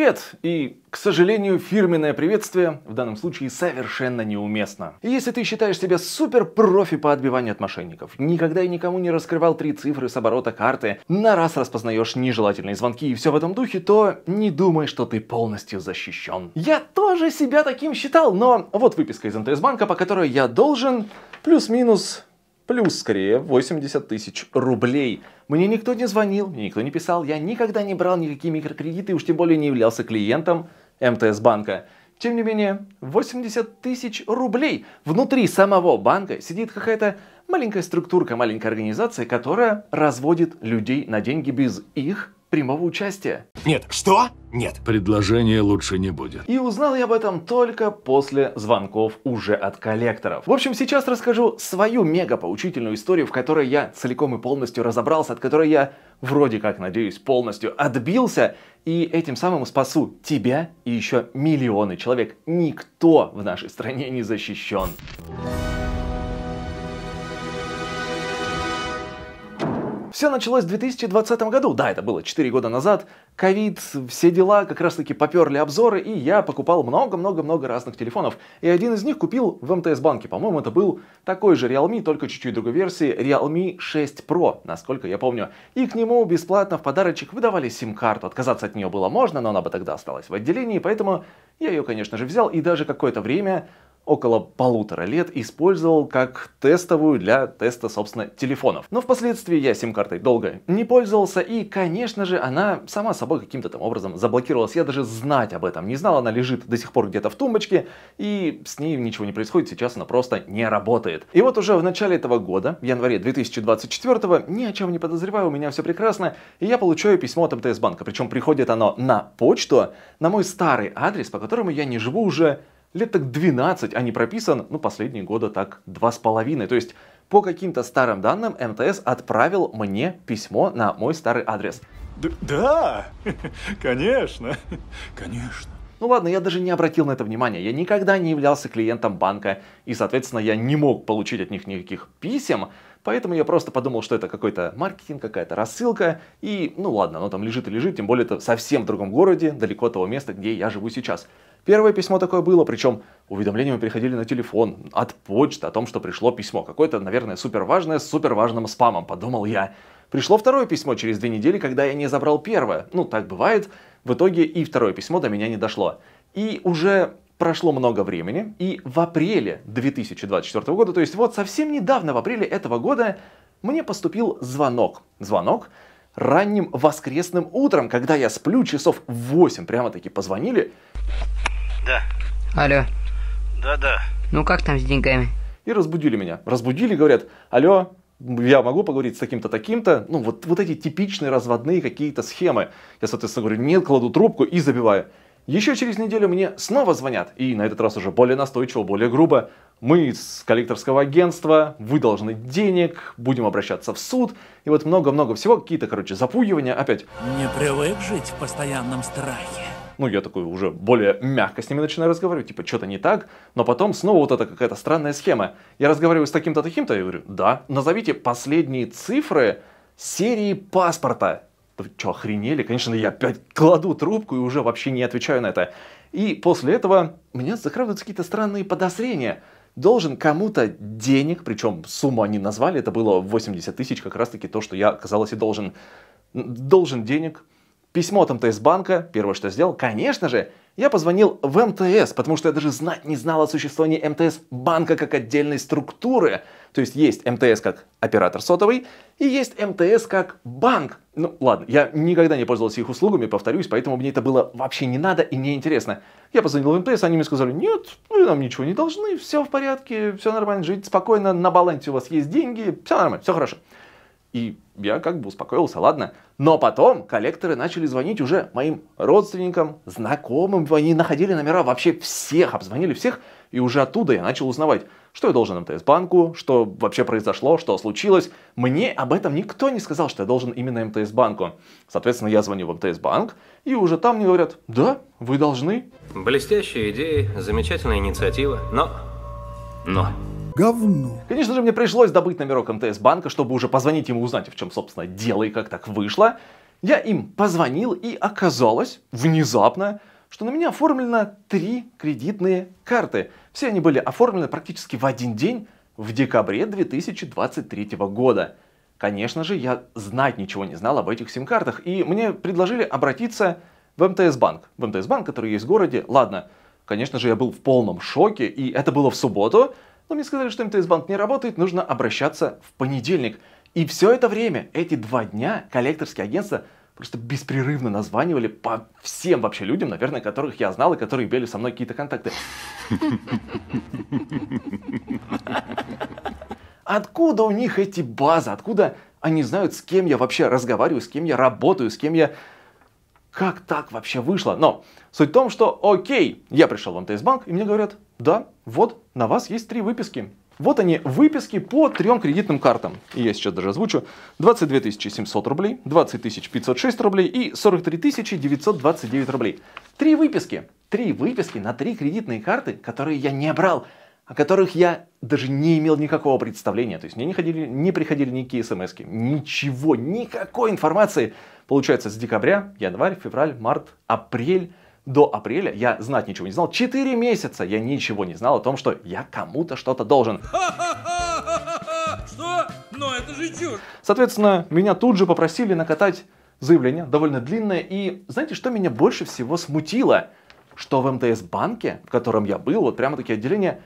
Привет! И, к сожалению, фирменное приветствие в данном случае совершенно неуместно. Если ты считаешь себя супер-профи по отбиванию от мошенников, никогда и никому не раскрывал три цифры с оборота карты, на раз распознаешь нежелательные звонки и все в этом духе, то не думай, что ты полностью защищен. Я тоже себя таким считал, но вот выписка из МТС-банка, по которой я должен плюс-минус плюс скорее 80 тысяч рублей. Мне никто не звонил, мне никто не писал, я никогда не брал никакие микрокредиты, уж тем более не являлся клиентом МТС банка. Тем не менее, 80 тысяч рублей. Внутри самого банка сидит какая-то маленькая структурка, маленькая организация, которая разводит людей на деньги без их прямого участия. Нет, что? Нет. Предложения лучше не будет. И узнал я об этом только после звонков уже от коллекторов. В общем, сейчас расскажу свою мега поучительную историю, в которой я целиком и полностью разобрался, от которой я вроде как, надеюсь, полностью отбился, и этим самым спасу тебя и еще миллионы человек. Никто в нашей стране не защищен. Все началось в 2020 году, да, это было 4 года назад, ковид, все дела, как раз таки поперли обзоры, и я покупал много-много-много разных телефонов. И один из них купил в МТС-банке, по-моему, это был такой же Realme, только чуть-чуть другой версии, Realme 6 Pro, насколько я помню. И к нему бесплатно в подарочек выдавали сим-карту, отказаться от нее было можно, но она бы тогда осталась в отделении, поэтому я ее, конечно же, взял и даже какое-то время около полутора лет использовал как тестовую для теста, собственно, телефонов. Но впоследствии я сим-картой долго не пользовался, и, конечно же, она сама собой каким-то там образом заблокировалась. Я даже знать об этом не знал, она лежит до сих пор где-то в тумбочке, и с ней ничего не происходит, сейчас она просто не работает. И вот уже в начале этого года, в январе 2024, ни о чем не подозреваю, у меня все прекрасно, и я получаю письмо от МТС банка. Причем приходит оно на почту, на мой старый адрес, по которому я не живу уже лет так 12, а не прописан, ну, последние года так два с половиной. То есть, по каким-то старым данным, МТС отправил мне письмо на мой старый адрес. Д да, конечно, конечно. Ну ладно, я даже не обратил на это внимания. Я никогда не являлся клиентом банка, и, соответственно, я не мог получить от них никаких писем. Поэтому я просто подумал, что это какой-то маркетинг, какая-то рассылка. И ну ладно, оно там лежит и лежит, тем более это совсем в другом городе, далеко от того места, где я живу сейчас. Первое письмо такое было, причем мы приходили на телефон, от почты о том, что пришло письмо. Какое-то, наверное, супер важное с супер важным спамом, подумал я. Пришло второе письмо через две недели, когда я не забрал первое. Ну, так бывает. В итоге и второе письмо до меня не дошло. И уже Прошло много времени, и в апреле 2024 года, то есть вот совсем недавно, в апреле этого года, мне поступил звонок. Звонок ранним воскресным утром, когда я сплю, часов 8 прямо-таки позвонили. Да. Алло. Да-да. Ну как там с деньгами? И разбудили меня. Разбудили, говорят, алло, я могу поговорить с таким-то, таким-то. Ну, вот, вот эти типичные разводные какие-то схемы. Я, соответственно, говорю, нет, кладу трубку и забиваю. Еще через неделю мне снова звонят, и на этот раз уже более настойчиво, более грубо. Мы из коллекторского агентства, вы должны денег, будем обращаться в суд. И вот много-много всего, какие-то, короче, запугивания опять. Не привык жить в постоянном страхе. Ну, я такой уже более мягко с ними начинаю разговаривать, типа, что-то не так, но потом снова вот эта какая-то странная схема. Я разговариваю с таким-то, таким-то, я говорю, да, назовите последние цифры серии паспорта. Типа, что, охренели? Конечно, я опять кладу трубку и уже вообще не отвечаю на это. И после этого у меня закрадываются какие-то странные подозрения. Должен кому-то денег, причем сумму они назвали, это было 80 тысяч, как раз таки то, что я, казалось, и должен. Должен денег Письмо от МТС банка, первое, что сделал, конечно же, я позвонил в МТС, потому что я даже знать не знал о существовании МТС банка как отдельной структуры. То есть есть МТС как оператор сотовый и есть МТС как банк. Ну ладно, я никогда не пользовался их услугами, повторюсь, поэтому мне это было вообще не надо и не интересно. Я позвонил в МТС, они мне сказали, нет, вы нам ничего не должны, все в порядке, все нормально, жить спокойно, на балансе у вас есть деньги, все нормально, все хорошо. И я как бы успокоился, ладно. Но потом коллекторы начали звонить уже моим родственникам, знакомым. Они находили номера вообще всех, обзвонили всех. И уже оттуда я начал узнавать, что я должен МТС-банку, что вообще произошло, что случилось. Мне об этом никто не сказал, что я должен именно МТС-банку. Соответственно, я звоню в МТС-банк, и уже там мне говорят, да, вы должны. Блестящая идея, замечательная инициатива, но... Но говну. Конечно же, мне пришлось добыть номерок МТС банка, чтобы уже позвонить ему узнать, в чем, собственно, дело и как так вышло. Я им позвонил, и оказалось, внезапно, что на меня оформлено три кредитные карты. Все они были оформлены практически в один день, в декабре 2023 года. Конечно же, я знать ничего не знал об этих сим-картах, и мне предложили обратиться в МТС-банк. В МТС-банк, который есть в городе. Ладно, конечно же, я был в полном шоке, и это было в субботу. Но мне сказали, что МТС-банк не работает, нужно обращаться в понедельник. И все это время, эти два дня, коллекторские агентства просто беспрерывно названивали по всем вообще людям, наверное, которых я знал и которые имели со мной какие-то контакты. Откуда у них эти базы? Откуда они знают, с кем я вообще разговариваю, с кем я работаю, с кем я... Как так вообще вышло? Но суть в том, что окей, я пришел в МТС-банк, и мне говорят, да, вот, на вас есть три выписки. Вот они, выписки по трем кредитным картам. И я сейчас даже озвучу. 22 700 рублей, 20 506 рублей и 43 929 рублей. Три выписки. Три выписки на три кредитные карты, которые я не брал, о которых я даже не имел никакого представления. То есть мне не, ходили, не приходили никакие смс ничего, никакой информации. Получается, с декабря, январь, февраль, март, апрель – до апреля я знать ничего не знал. Четыре месяца я ничего не знал о том, что я кому-то что-то должен. Что? Но это же чушь! Соответственно, меня тут же попросили накатать заявление, довольно длинное. И знаете, что меня больше всего смутило? Что в МТС-банке, в котором я был, вот прямо-таки отделение,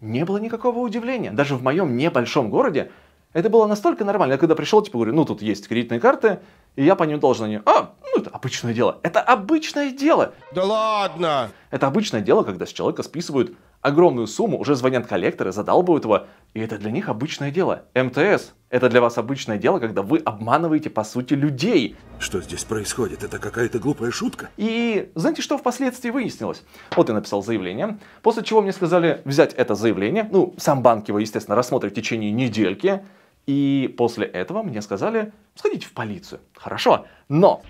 не было никакого удивления. Даже в моем небольшом городе это было настолько нормально. Я когда пришел, типа говорю, ну тут есть кредитные карты, и я по ним должен. Они, а, ну это обычное дело. Это обычное дело. Да ладно. Это обычное дело, когда с человека списывают огромную сумму, уже звонят коллекторы, задалбывают его, и это для них обычное дело. МТС – это для вас обычное дело, когда вы обманываете, по сути, людей. Что здесь происходит? Это какая-то глупая шутка? И знаете, что впоследствии выяснилось? Вот я написал заявление, после чего мне сказали взять это заявление, ну, сам банк его, естественно, рассмотрит в течение недельки, и после этого мне сказали, сходить в полицию. Хорошо, но...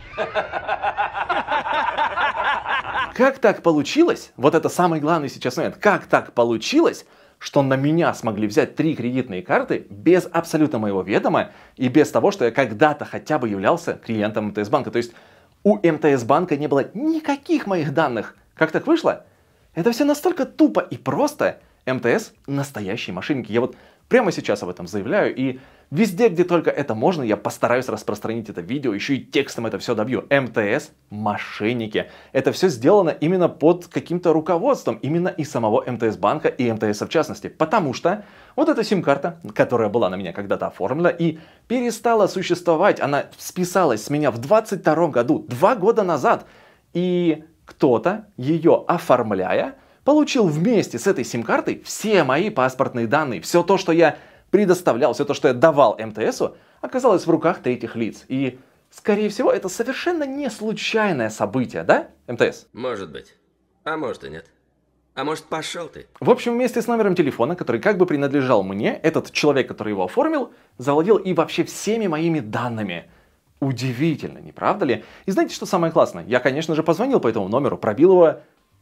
Как так получилось, вот это самый главный сейчас момент, как так получилось, что на меня смогли взять три кредитные карты без абсолютно моего ведома и без того, что я когда-то хотя бы являлся клиентом МТС-банка. То есть у МТС-банка не было никаких моих данных. Как так вышло? Это все настолько тупо и просто. МТС – настоящие мошенники. Я вот Прямо сейчас об этом заявляю и везде, где только это можно, я постараюсь распространить это видео, еще и текстом это все добью. МТС – мошенники. Это все сделано именно под каким-то руководством, именно и самого МТС банка и МТС в частности. Потому что вот эта сим-карта, которая была на меня когда-то оформлена и перестала существовать, она списалась с меня в 22 году, два года назад. И кто-то ее оформляя, получил вместе с этой сим-картой все мои паспортные данные, все то, что я предоставлял, все то, что я давал МТСу, оказалось в руках третьих лиц. И, скорее всего, это совершенно не случайное событие, да, МТС? Может быть. А может и нет. А может, пошел ты? В общем, вместе с номером телефона, который как бы принадлежал мне, этот человек, который его оформил, завладел и вообще всеми моими данными. Удивительно, не правда ли? И знаете, что самое классное? Я, конечно же, позвонил по этому номеру, пробил его,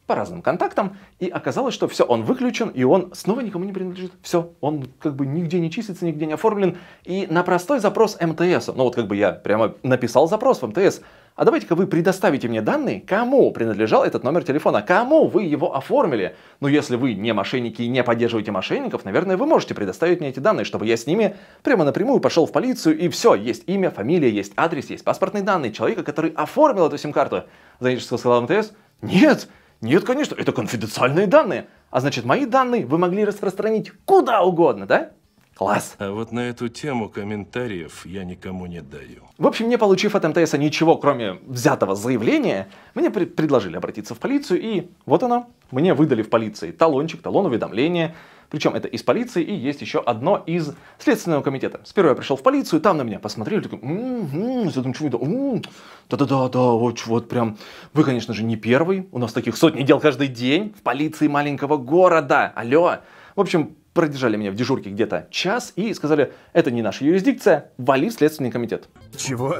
по разным контактам, и оказалось, что все, он выключен, и он снова никому не принадлежит. Все, он как бы нигде не числится, нигде не оформлен. И на простой запрос МТС, ну вот как бы я прямо написал запрос в МТС, а давайте-ка вы предоставите мне данные, кому принадлежал этот номер телефона, кому вы его оформили. но ну, если вы не мошенники и не поддерживаете мошенников, наверное, вы можете предоставить мне эти данные, чтобы я с ними прямо напрямую пошел в полицию, и все, есть имя, фамилия, есть адрес, есть паспортные данные человека, который оформил эту сим-карту. Знаете, что сказал МТС? Нет, нет, конечно, это конфиденциальные данные. А значит, мои данные вы могли распространить куда угодно, да? Класс. А вот на эту тему комментариев я никому не даю. В общем, не получив от МТС ничего, кроме взятого заявления, мне пред предложили обратиться в полицию, и вот оно. Мне выдали в полиции талончик, талон уведомления, причем это из полиции и есть еще одно из Следственного комитета. Сперва я пришел в полицию, там на меня посмотрели, такой, м-м-м, я думаю, чему это, да-да-да-да, вот, вот прям, вы, конечно же, не первый, у нас таких сотни дел каждый день в полиции маленького города, алло. В общем, продержали меня в дежурке где-то час и сказали, это не наша юрисдикция, вали в Следственный комитет. Чего?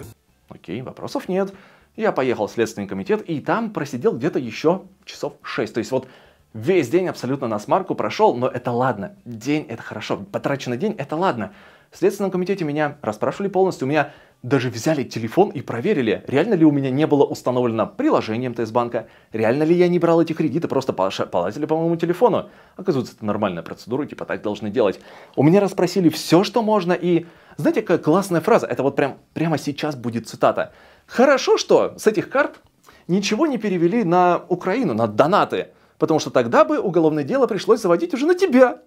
Окей, вопросов нет. Я поехал в Следственный комитет и там просидел где-то еще часов 6. То есть вот Весь день абсолютно на смарку прошел, но это ладно. День это хорошо, потраченный день это ладно. В Следственном комитете меня расспрашивали полностью, у меня даже взяли телефон и проверили, реально ли у меня не было установлено приложением ТС-банка, реально ли я не брал эти кредиты, просто полазили по моему телефону. Оказывается, это нормальная процедура, типа так должны делать. У меня расспросили все, что можно, и знаете, какая классная фраза, это вот прям, прямо сейчас будет цитата. Хорошо, что с этих карт ничего не перевели на Украину, на донаты. Потому что тогда бы уголовное дело пришлось заводить уже на тебя.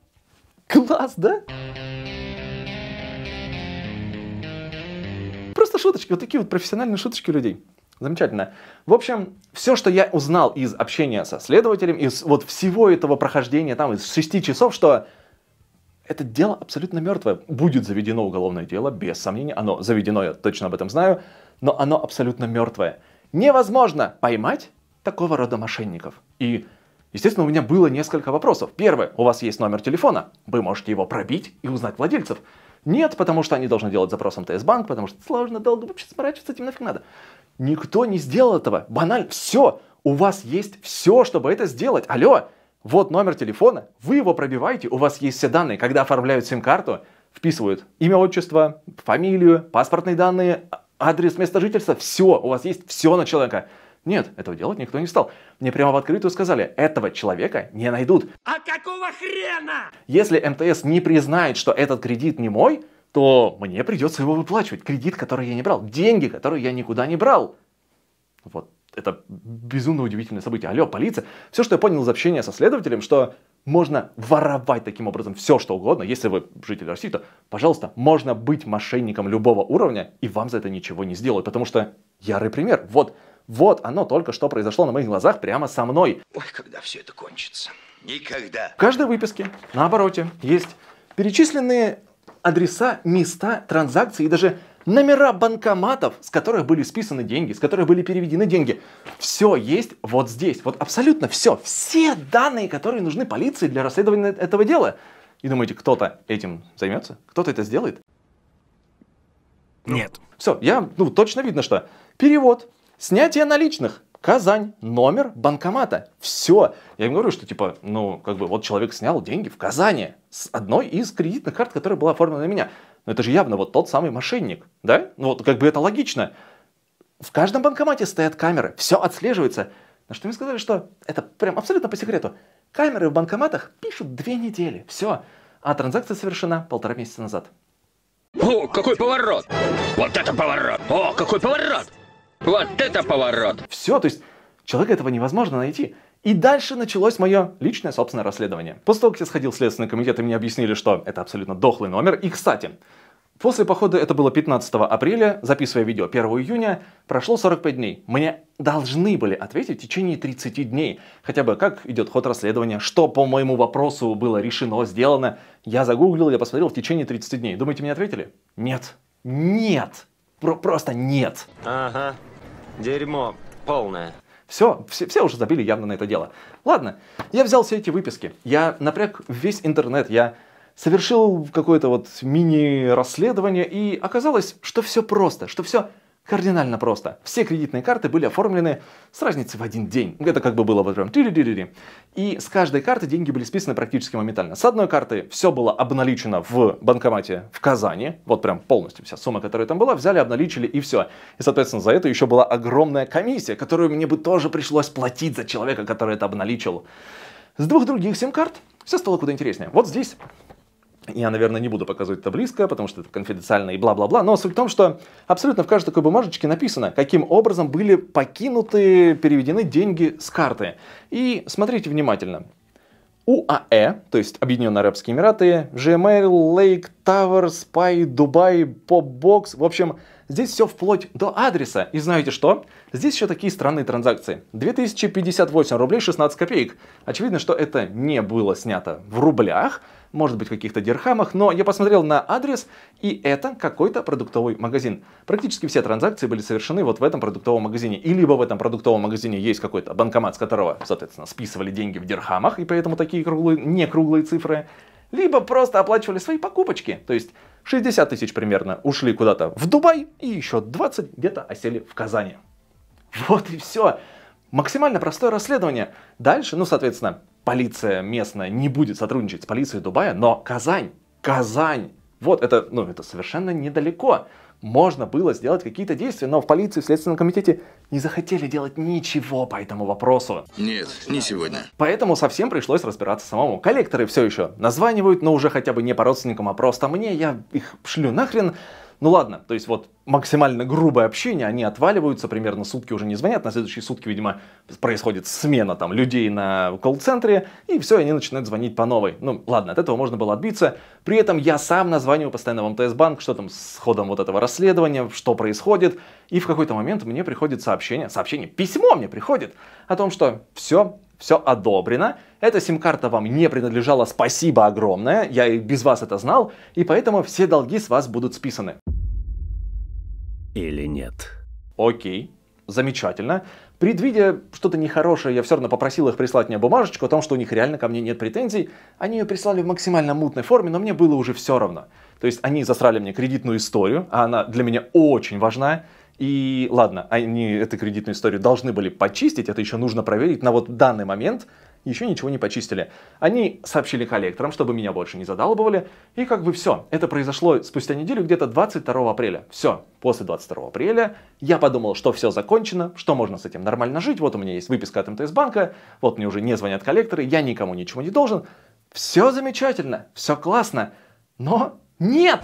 Класс, да? Просто шуточки, вот такие вот профессиональные шуточки людей. Замечательно. В общем, все, что я узнал из общения со следователем, из вот всего этого прохождения, там, из 6 часов, что это дело абсолютно мертвое. Будет заведено уголовное дело, без сомнения. Оно заведено, я точно об этом знаю, но оно абсолютно мертвое. Невозможно поймать такого рода мошенников. И Естественно, у меня было несколько вопросов. Первое, у вас есть номер телефона, вы можете его пробить и узнать владельцев. Нет, потому что они должны делать запрос МТС-банк, потому что сложно, долго вообще заморачиваться, этим нафиг надо. Никто не сделал этого. Банально, все. У вас есть все, чтобы это сделать. Алло, вот номер телефона, вы его пробиваете, у вас есть все данные. Когда оформляют сим-карту, вписывают имя, отчество, фамилию, паспортные данные, а, адрес, места жительства, все, у вас есть все на человека. Нет, этого делать никто не стал. Мне прямо в открытую сказали, этого человека не найдут. А какого хрена? Если МТС не признает, что этот кредит не мой, то мне придется его выплачивать. Кредит, который я не брал. Деньги, которые я никуда не брал. Вот. Это безумно удивительное событие. Алло, полиция. Все, что я понял из общения со следователем, что можно воровать таким образом все, что угодно. Если вы житель России, то, пожалуйста, можно быть мошенником любого уровня, и вам за это ничего не сделают. Потому что ярый пример. Вот вот оно только что произошло на моих глазах прямо со мной. Ой, когда все это кончится? Никогда. В каждой выписке на обороте есть перечисленные адреса, места, транзакции и даже номера банкоматов, с которых были списаны деньги, с которых были переведены деньги. Все есть вот здесь. Вот абсолютно все. Все данные, которые нужны полиции для расследования этого дела. И думаете, кто-то этим займется? Кто-то это сделает? Нет. Все, я, ну, точно видно, что перевод Снятие наличных. Казань, номер банкомата. Все. Я им говорю, что типа, ну, как бы вот человек снял деньги в Казани с одной из кредитных карт, которая была оформлена на меня. Но это же явно вот тот самый мошенник, да? Ну вот как бы это логично. В каждом банкомате стоят камеры, все отслеживается. На что мне сказали, что это прям абсолютно по секрету. Камеры в банкоматах пишут две недели, все. А транзакция совершена полтора месяца назад. О, какой поворот! Вот это поворот! О, какой поворот! Вот это поворот! Все, то есть человека этого невозможно найти. И дальше началось мое личное собственное расследование. После того, как я сходил в Следственный комитет, и мне объяснили, что это абсолютно дохлый номер. И, кстати, после похода, это было 15 апреля, записывая видео 1 июня, прошло 45 дней. Мне должны были ответить в течение 30 дней. Хотя бы как идет ход расследования, что по моему вопросу было решено, сделано. Я загуглил, я посмотрел в течение 30 дней. Думаете, мне ответили? Нет. Нет. Про просто нет. Ага. Дерьмо полное. Все, все, все уже забили явно на это дело. Ладно, я взял все эти выписки, я напряг весь интернет, я совершил какое-то вот мини-расследование, и оказалось, что все просто, что все Кардинально просто. Все кредитные карты были оформлены с разницей в один день. Это как бы было вот прям И с каждой карты деньги были списаны практически моментально. С одной карты все было обналичено в банкомате в Казани. Вот прям полностью вся сумма, которая там была, взяли, обналичили и все. И, соответственно, за это еще была огромная комиссия, которую мне бы тоже пришлось платить за человека, который это обналичил. С двух других сим-карт все стало куда интереснее. Вот здесь я, наверное, не буду показывать это близко, потому что это конфиденциально и бла-бла-бла. Но суть в том, что абсолютно в каждой такой бумажечке написано, каким образом были покинуты, переведены деньги с карты. И смотрите внимательно. УАЭ, то есть Объединенные Арабские Эмираты, Gmail, Lake Tower, Spy, Dubai, Popbox, в общем, Здесь все вплоть до адреса. И знаете что? Здесь еще такие странные транзакции. 2058 рублей 16 копеек. Очевидно, что это не было снято в рублях, может быть, в каких-то дирхамах, но я посмотрел на адрес, и это какой-то продуктовый магазин. Практически все транзакции были совершены вот в этом продуктовом магазине. И либо в этом продуктовом магазине есть какой-то банкомат, с которого, соответственно, списывали деньги в дирхамах, и поэтому такие круглые, не круглые цифры, либо просто оплачивали свои покупочки. То есть 60 тысяч примерно ушли куда-то в Дубай, и еще 20 где-то осели в Казани. Вот и все. Максимально простое расследование. Дальше, ну, соответственно, полиция местная не будет сотрудничать с полицией Дубая, но Казань, Казань, вот это, ну, это совершенно недалеко можно было сделать какие-то действия, но в полиции, в Следственном комитете не захотели делать ничего по этому вопросу. Нет, не сегодня. Поэтому совсем пришлось разбираться самому. Коллекторы все еще названивают, но уже хотя бы не по родственникам, а просто мне, я их шлю нахрен. Ну ладно, то есть вот максимально грубое общение, они отваливаются, примерно сутки уже не звонят, на следующие сутки, видимо, происходит смена там людей на колл-центре, и все, они начинают звонить по новой. Ну ладно, от этого можно было отбиться. При этом я сам названиваю постоянно в МТС-банк, что там с ходом вот этого расследования, что происходит, и в какой-то момент мне приходит сообщение, сообщение, письмо мне приходит о том, что все, все одобрено. Эта сим-карта вам не принадлежала, спасибо огромное, я и без вас это знал, и поэтому все долги с вас будут списаны. Или нет. Окей, замечательно. Предвидя что-то нехорошее, я все равно попросил их прислать мне бумажечку о том, что у них реально ко мне нет претензий. Они ее прислали в максимально мутной форме, но мне было уже все равно. То есть они засрали мне кредитную историю, а она для меня очень важная. И ладно, они эту кредитную историю должны были почистить, это еще нужно проверить, на вот данный момент еще ничего не почистили. Они сообщили коллекторам, чтобы меня больше не задалбывали, и как бы все. Это произошло спустя неделю, где-то 22 апреля. Все, после 22 апреля я подумал, что все закончено, что можно с этим нормально жить, вот у меня есть выписка от МТС-банка, вот мне уже не звонят коллекторы, я никому ничего не должен. Все замечательно, все классно, но нет!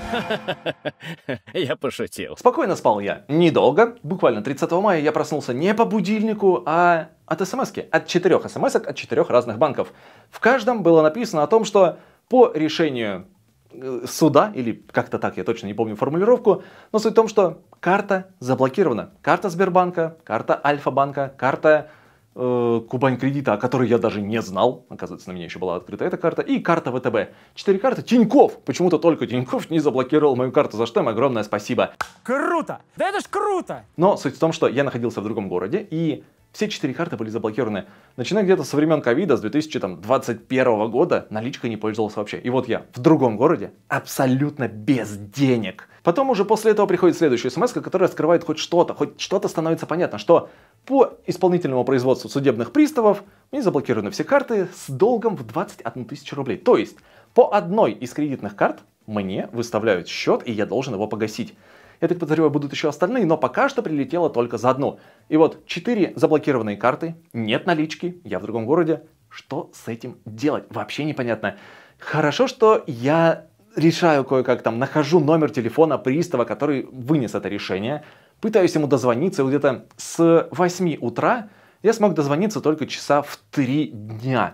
Я пошутил. Спокойно спал я. Недолго. Буквально 30 мая я проснулся не по будильнику, а от смс -ки. От четырех смс от четырех разных банков. В каждом было написано о том, что по решению э, суда, или как-то так, я точно не помню формулировку, но суть в том, что карта заблокирована. Карта Сбербанка, карта Альфа-банка, карта Э, Кубань кредита, о которой я даже не знал. Оказывается, на меня еще была открыта эта карта. И карта ВТБ. Четыре карты. Тиньков. Почему-то только Тиньков не заблокировал мою карту, за что им огромное спасибо. Круто! Да это ж круто! Но суть в том, что я находился в другом городе, и все четыре карты были заблокированы. Начиная где-то со времен ковида, с 2021 года, наличкой не пользовался вообще. И вот я в другом городе, абсолютно без денег – Потом уже после этого приходит следующая смс, которая раскрывает хоть что-то, хоть что-то становится понятно, что по исполнительному производству судебных приставов мне заблокированы все карты с долгом в 21 тысячу рублей. То есть по одной из кредитных карт мне выставляют счет, и я должен его погасить. Я так подозреваю, будут еще остальные, но пока что прилетело только за одну. И вот 4 заблокированные карты, нет налички, я в другом городе. Что с этим делать? Вообще непонятно. Хорошо, что я решаю кое-как там, нахожу номер телефона пристава, который вынес это решение, пытаюсь ему дозвониться, и где-то с 8 утра я смог дозвониться только часа в 3 дня.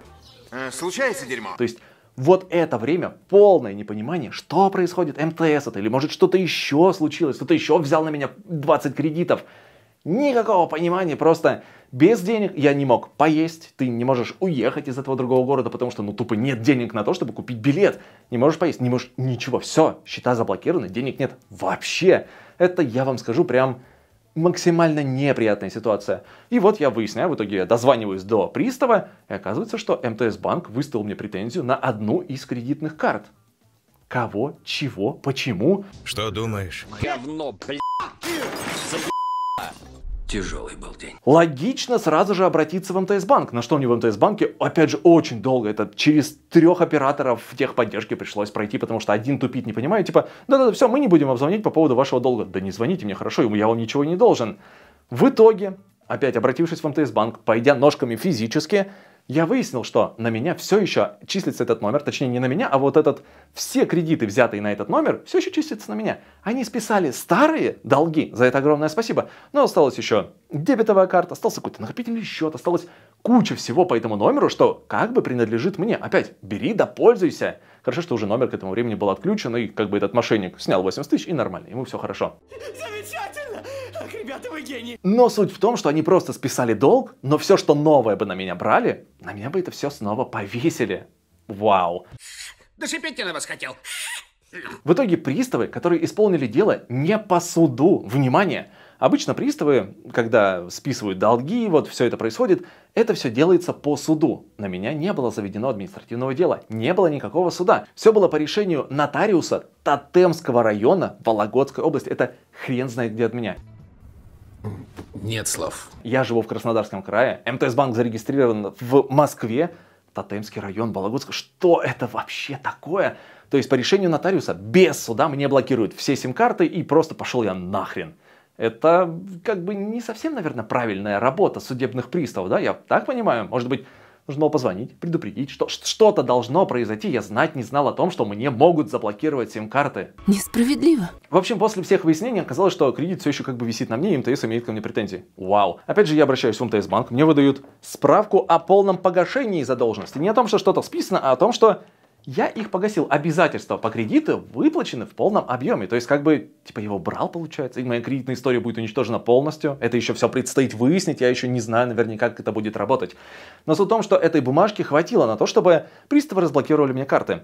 Э, случается дерьмо. То есть вот это время полное непонимание, что происходит, МТС это или может что-то еще случилось, кто-то еще взял на меня 20 кредитов. Никакого понимания, просто без денег я не мог поесть, ты не можешь уехать из этого другого города, потому что, ну, тупо нет денег на то, чтобы купить билет, не можешь поесть, не можешь ничего, все, счета заблокированы, денег нет вообще. Это, я вам скажу, прям максимально неприятная ситуация. И вот я выясняю, в итоге я дозваниваюсь до пристава, и оказывается, что МТС-банк выставил мне претензию на одну из кредитных карт. Кого? Чего? Почему? Что думаешь? Говно, блядь! Тяжелый был день. Логично сразу же обратиться в МТС-банк. На что мне в МТС-банке, опять же, очень долго. Это через трех операторов техподдержки пришлось пройти, потому что один тупит, не понимаю. Типа, да-да-да, все, мы не будем вам звонить по поводу вашего долга. Да не звоните мне, хорошо, я вам ничего не должен. В итоге, опять обратившись в МТС-банк, пойдя ножками физически, я выяснил, что на меня все еще числится этот номер, точнее не на меня, а вот этот, все кредиты, взятые на этот номер, все еще числятся на меня. Они списали старые долги, за это огромное спасибо, но осталось еще дебетовая карта, остался какой-то накопительный счет, осталось куча всего по этому номеру, что как бы принадлежит мне. Опять, бери да пользуйся. Хорошо, что уже номер к этому времени был отключен, и как бы этот мошенник снял 80 тысяч, и нормально, ему все хорошо. Замечательно! ребята, вы гений. Но суть в том, что они просто списали долг, но все, что новое бы на меня брали, на меня бы это все снова повесили. Вау. Дошипеть я на вас хотел. В итоге приставы, которые исполнили дело не по суду, внимание, Обычно приставы, когда списывают долги, вот все это происходит, это все делается по суду. На меня не было заведено административного дела, не было никакого суда. Все было по решению нотариуса Тотемского района Вологодской области. Это хрен знает где от меня. Нет слов. Я живу в Краснодарском крае. МТС Банк зарегистрирован в Москве. Татемский район Балагутск. Что это вообще такое? То есть по решению нотариуса без суда мне блокируют все сим-карты и просто пошел я нахрен. Это как бы не совсем, наверное, правильная работа судебных приставов, да? Я так понимаю? Может быть, Нужно было позвонить, предупредить, что что-то должно произойти. Я знать не знал о том, что мне могут заблокировать сим-карты. Несправедливо. В общем, после всех выяснений оказалось, что кредит все еще как бы висит на мне, и МТС имеет ко мне претензии. Вау. Опять же, я обращаюсь в МТС-банк, мне выдают справку о полном погашении задолженности. Не о том, что что-то списано, а о том, что я их погасил. Обязательства по кредиту выплачены в полном объеме. То есть, как бы, типа, его брал, получается, и моя кредитная история будет уничтожена полностью. Это еще все предстоит выяснить, я еще не знаю наверняка, как это будет работать. Но суть в том, что этой бумажки хватило на то, чтобы приставы разблокировали мне карты.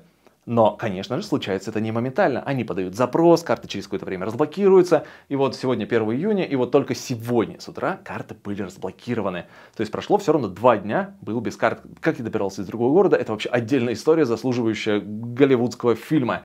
Но, конечно же, случается это не моментально. Они подают запрос, карты через какое-то время разблокируются. И вот сегодня 1 июня, и вот только сегодня с утра карты были разблокированы. То есть прошло все равно два дня, был без карт. Как я добирался из другого города, это вообще отдельная история, заслуживающая голливудского фильма.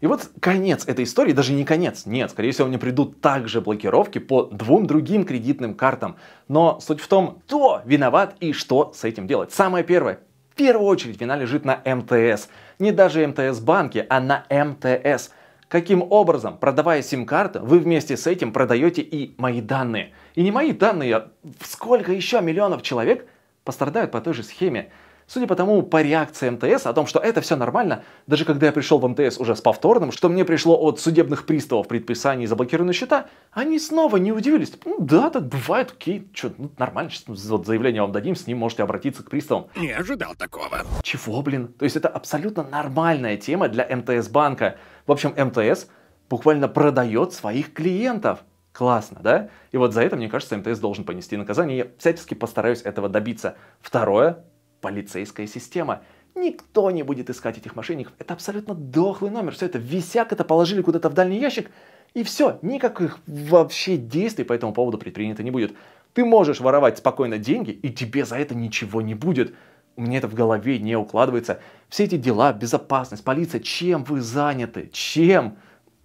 И вот конец этой истории, даже не конец, нет, скорее всего, мне придут также блокировки по двум другим кредитным картам. Но суть в том, кто виноват и что с этим делать. Самое первое, первую очередь вина лежит на МТС. Не даже МТС-банке, а на МТС. Каким образом, продавая сим карты вы вместе с этим продаете и мои данные. И не мои данные, а сколько еще миллионов человек пострадают по той же схеме. Судя по тому, по реакции МТС о том, что это все нормально, даже когда я пришел в МТС уже с повторным, что мне пришло от судебных приставов предписание заблокированные счета, они снова не удивились. Ну да, так бывает, окей, что, ну, нормально, сейчас вот заявление вам дадим, с ним можете обратиться к приставам. Не ожидал такого. Чего, блин? То есть это абсолютно нормальная тема для МТС банка. В общем, МТС буквально продает своих клиентов. Классно, да? И вот за это, мне кажется, МТС должен понести наказание. Я всячески постараюсь этого добиться. Второе, полицейская система. Никто не будет искать этих мошенников. Это абсолютно дохлый номер. Все это висяк, это положили куда-то в дальний ящик. И все, никаких вообще действий по этому поводу предпринято не будет. Ты можешь воровать спокойно деньги, и тебе за это ничего не будет. мне это в голове не укладывается. Все эти дела, безопасность, полиция, чем вы заняты? Чем?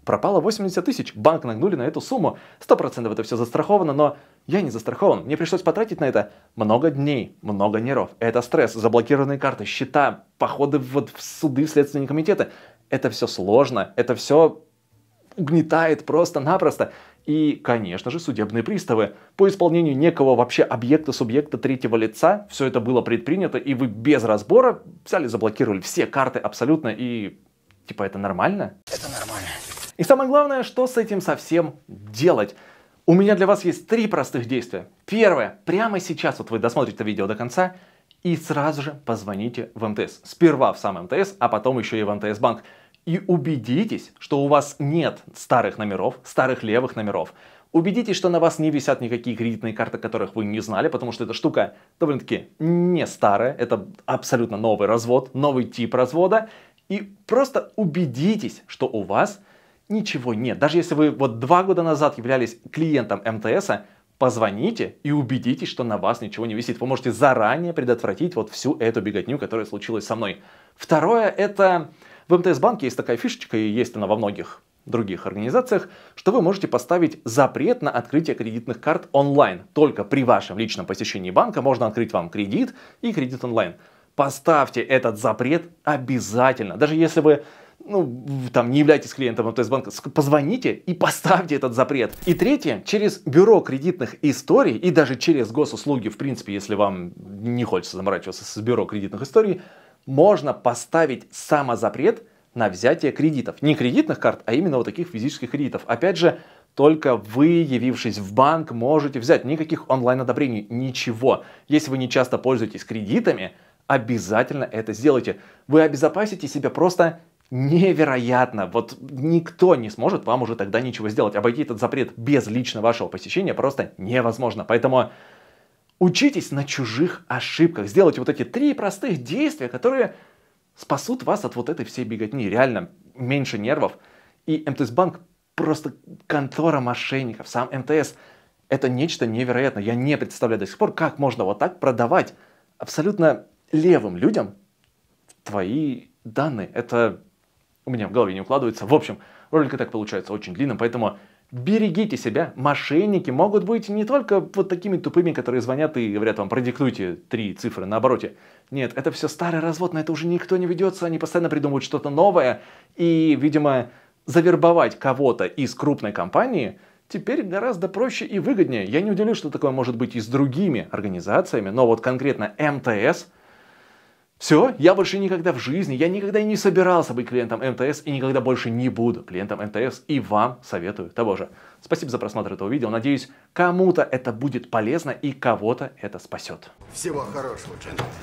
Пропало 80 тысяч, банк нагнули на эту сумму. 100% это все застраховано, но я не застрахован. Мне пришлось потратить на это много дней, много нервов. Это стресс, заблокированные карты, счета, походы вот в суды, в следственные комитеты. Это все сложно, это все угнетает просто-напросто. И, конечно же, судебные приставы. По исполнению некого вообще объекта, субъекта третьего лица, все это было предпринято, и вы без разбора взяли, заблокировали все карты абсолютно, и типа это нормально? Это нормально. И самое главное, что с этим совсем делать? У меня для вас есть три простых действия. Первое. Прямо сейчас вот вы досмотрите это видео до конца и сразу же позвоните в МТС. Сперва в сам МТС, а потом еще и в МТС банк. И убедитесь, что у вас нет старых номеров, старых левых номеров. Убедитесь, что на вас не висят никакие кредитные карты, которых вы не знали, потому что эта штука довольно-таки не старая, это абсолютно новый развод, новый тип развода. И просто убедитесь, что у вас Ничего нет. Даже если вы вот два года назад являлись клиентом МТС, позвоните и убедитесь, что на вас ничего не висит. Вы можете заранее предотвратить вот всю эту беготню, которая случилась со мной. Второе, это в МТС-банке есть такая фишечка, и есть она во многих других организациях, что вы можете поставить запрет на открытие кредитных карт онлайн. Только при вашем личном посещении банка можно открыть вам кредит и кредит онлайн. Поставьте этот запрет обязательно. Даже если вы ну, там, не являйтесь клиентом МТС-банка, позвоните и поставьте этот запрет. И третье, через бюро кредитных историй и даже через госуслуги, в принципе, если вам не хочется заморачиваться с бюро кредитных историй, можно поставить самозапрет на взятие кредитов. Не кредитных карт, а именно вот таких физических кредитов. Опять же, только вы, явившись в банк, можете взять. Никаких онлайн-одобрений, ничего. Если вы не часто пользуетесь кредитами, обязательно это сделайте. Вы обезопасите себя просто невероятно. Вот никто не сможет вам уже тогда ничего сделать. Обойти этот запрет без лично вашего посещения просто невозможно. Поэтому учитесь на чужих ошибках. Сделайте вот эти три простых действия, которые спасут вас от вот этой всей беготни. Реально, меньше нервов. И МТС-банк просто контора мошенников. Сам МТС – это нечто невероятное. Я не представляю до сих пор, как можно вот так продавать абсолютно левым людям твои данные. Это у меня в голове не укладывается. В общем, ролик и так получается очень длинным, поэтому берегите себя. Мошенники могут быть не только вот такими тупыми, которые звонят и говорят вам, продиктуйте три цифры на обороте. Нет, это все старый развод, на это уже никто не ведется, они постоянно придумывают что-то новое. И, видимо, завербовать кого-то из крупной компании теперь гораздо проще и выгоднее. Я не удивлюсь, что такое может быть и с другими организациями, но вот конкретно МТС – все, я больше никогда в жизни, я никогда и не собирался быть клиентом МТС и никогда больше не буду клиентом МТС и вам советую того же. Спасибо за просмотр этого видео, надеюсь, кому-то это будет полезно и кого-то это спасет. Всего хорошего, Дженнет.